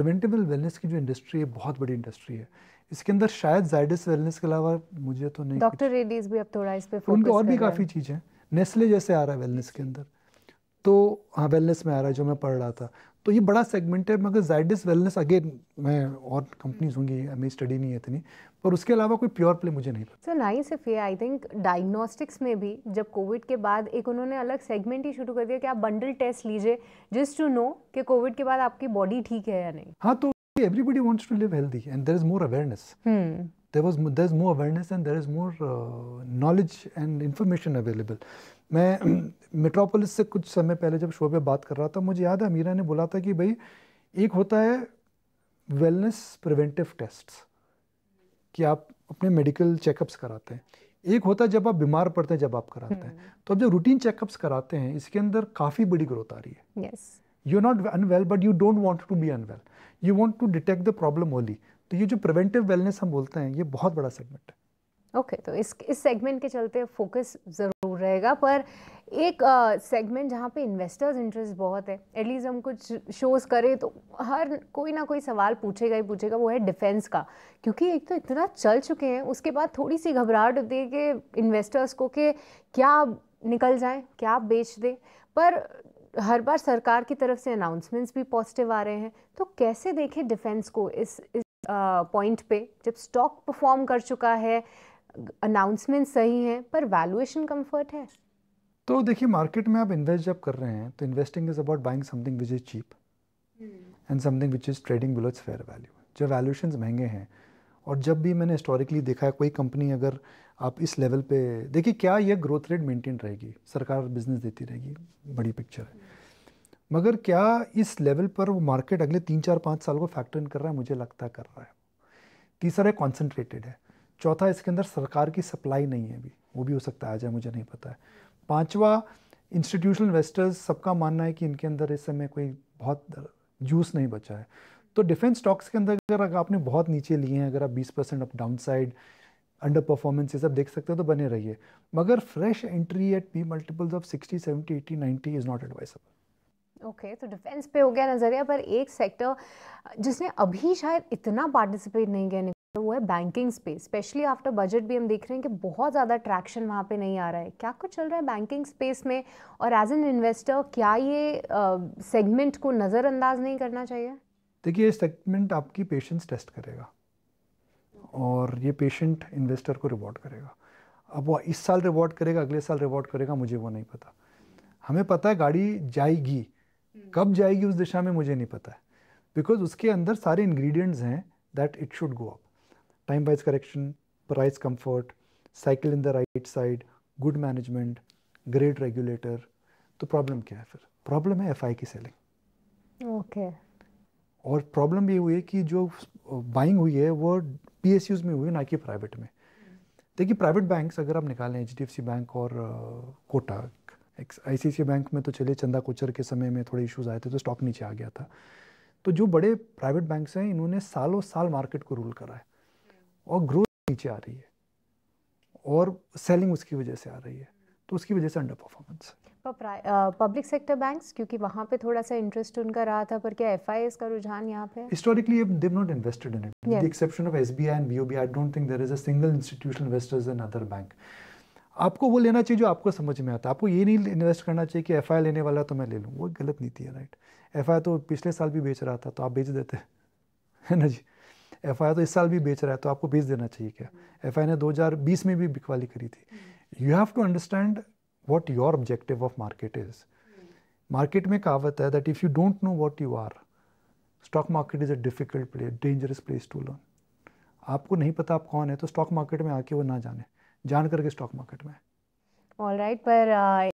Preventable wellness की जो industry है बहुत बड़ी इंडस्ट्री है इसके अंदर शायद जायडस वेलनेस के अलावा मुझे तो नहीं डॉक्टर रेडीज भी अब थोड़ा इस पे फोकस उनके और भी काफ़ी चीज़ें नेस्ले जैसे आ रहा है वेलनेस के अंदर तो हाँ वेलनेस में आ रहा है जो मैं पढ़ रहा था तो ये बड़ा सेगमेंट है मगर जाइडिस वेलनेस अगेन मैं और कंपनीज होंगी मेरी स्टडी नहीं है इतनी पर उसके अलावा कोई प्योर प्ले मुझे नहीं सर ना ही सिर्फ ये आई थिंक डायग्नोस्टिक्स में भी जब कोविड के बाद एक उन्होंने अलग सेगमेंट ही शुरू कर दिया कि आप बंडल टेस्ट लीजिए जस्ट टू नो कि कोविड के बाद आपकी बॉडी ठीक है या नहीं हाँ तो everybody wants to live healthy and there is more awareness there was there is more awareness and there is more uh, knowledge and information available मैं मेट्रोपोलिस से कुछ समय पहले जब शो पे बात कर रहा था मुझे याद है अमीरा ने बोला था कि भाई एक होता है वेलनेस प्रिवेंटिव टेस्ट्स कि आप अपने मेडिकल चेकअप्स कराते हैं एक होता है जब आप बीमार पड़ते हैं जब आप कराते हैं हम्म। तो अब जो रूटीन चेकअप्स कराते हैं इसके अंदर काफ़ी बड़ी ग्रोथ आ रही है you not unwell but you don't want to be unwell you want to detect the problem only तो ये जो प्रिवेंटिव वेलनेस हम बोलते हैं ये बहुत बड़ा सेगमेंट है ओके okay, तो इस इस सेगमेंट के चलते फोकस ज़रूर रहेगा पर एक सेगमेंट जहाँ पे इन्वेस्टर्स इंटरेस्ट बहुत है एटलीस्ट हम कुछ शोज करें तो हर कोई ना कोई सवाल पूछेगा ही पूछेगा वो है डिफेंस का क्योंकि एक तो इतना चल चुके हैं उसके बाद थोड़ी सी घबराहट होती है कि इन्वेस्टर्स को कि क्या निकल जाए क्या बेच दें पर हर बार सरकार की तरफ से अनाउंसमेंट्स भी पॉजिटिव आ रहे हैं तो कैसे देखें डिफेंस को इस इस पॉइंट पे जब स्टॉक परफॉर्म कर चुका है अनाउंसमेंट सही हैं पर वैल्यूएशन कंफर्ट है तो देखिए मार्केट में आप इन्वेस्ट जब कर रहे हैं तो investing is about buying something which is cheap and something which is trading below its fair value जो वैल्यूशन महंगे हैं और जब भी मैंने हिस्टोरिकली देखा है कोई कंपनी अगर आप इस लेवल पे देखिए क्या यह ग्रोथ रेट मेंटेन रहेगी सरकार बिजनेस देती रहेगी बड़ी पिक्चर है मगर क्या इस लेवल पर वो मार्केट अगले तीन चार पाँच साल को फैक्टर इन कर रहा है मुझे लगता है कर रहा है तीसरा है कॉन्सेंट्रेटेड है चौथा इसके अंदर सरकार की सप्लाई नहीं है अभी वो भी हो सकता है आ जाए मुझे नहीं पता है पाँचवा इंस्टीट्यूशनल इन्वेस्टर्स सबका मानना है कि इनके अंदर इस समय कोई बहुत जूस नहीं बचा है तो डिफेंस स्टॉक्स के अंदर अगर आपने बहुत नीचे लिए हैं अगर आप 20 percent up down side under performance ये सब देख सकते हो तो बने रहिए मगर fresh entry at P multiples of 60, 70, 80, 90 is not advisable okay okay, तो डिफेंस पे हो गया नज़रिया पर एक सेक्टर जिसने अभी शायद इतना पार्टिसिपेट नहीं किया वो है banking space specially after budget भी हम देख रहे हैं कि बहुत ज़्यादा ट्रैक्शन वहाँ पे नहीं आ रहा है क्या कुछ चल रहा है बैंकिंग स्पेस में और एज एन इन्वेस्टर क्या ये सेगमेंट uh, को नज़रअंदाज नहीं करना चाहिए देखिए ये सेगमेंट आपकी पेशेंस टेस्ट करेगा और ये पेशेंट इन्वेस्टर को रिवॉर्ड करेगा अब वो इस साल रिवॉर्ड करेगा अगले साल रिवॉर्ड करेगा मुझे वो नहीं पता हमें पता है गाड़ी जाएगी हम्म। कब जाएगी उस दिशा में मुझे नहीं पता है बिकॉज उसके अंदर सारे इन्ग्रीडियंट्स हैं that it should go up time wise correction, price comfort, cycle in the right side good management grade regulator तो प्रॉब्लम क्या है फिर प्रॉब्लम है एफआई की सेलिंग ओके okay. और प्रॉब्लम ये हुई है कि जो बाइंग हुई है वो पी में हुई ना कि प्राइवेट में देखिए प्राइवेट बैंक्स अगर आप निकालें एच बैंक और कोटा आई सी बैंक में तो चले चंदा कोचर के समय में थोड़े इश्यूज आए थे तो स्टॉक नीचे आ गया था तो जो बड़े प्राइवेट बैंक्स हैं इन्होंने सालों साल मार्केट को रूल करा है और ग्रोथ नीचे आ रही है और सेलिंग उसकी वजह से आ रही है तो उसकी वजह से under performance public sector banks क्योंकि वहाँ पे थोड़ा सा इंटरेस्ट उनका रहा था पर क्या एफ का रुझान यहाँ पे historically they not invested in it the exception of S B I and B O B I don't think there is a single institutional investors in other bank आपको वो लेना चाहिए जो आपको समझ में आता है आपको ये नहीं इन्वेस्ट करना चाहिए कि एफ लेने वाला तो मैं ले लूँ वो गलत नीति है राइट एफ तो पिछले साल भी बेच रहा था तो आप बेच देते हैं ना जी एफ तो इस साल भी बेच रहा है तो आपको बेच देना चाहिए क्या एफ ने 2020 में भी बिकवाली करी थी you have to understand what your objective of market is market में कहावत है that if you don't know what you are stock market is a difficult place dangerous place to learn आपको नहीं पता आप कौन है तो स्टॉक मार्केट में आके वो ना जाने जान करके स्टॉक मार्केट में ऑल राइट पर uh,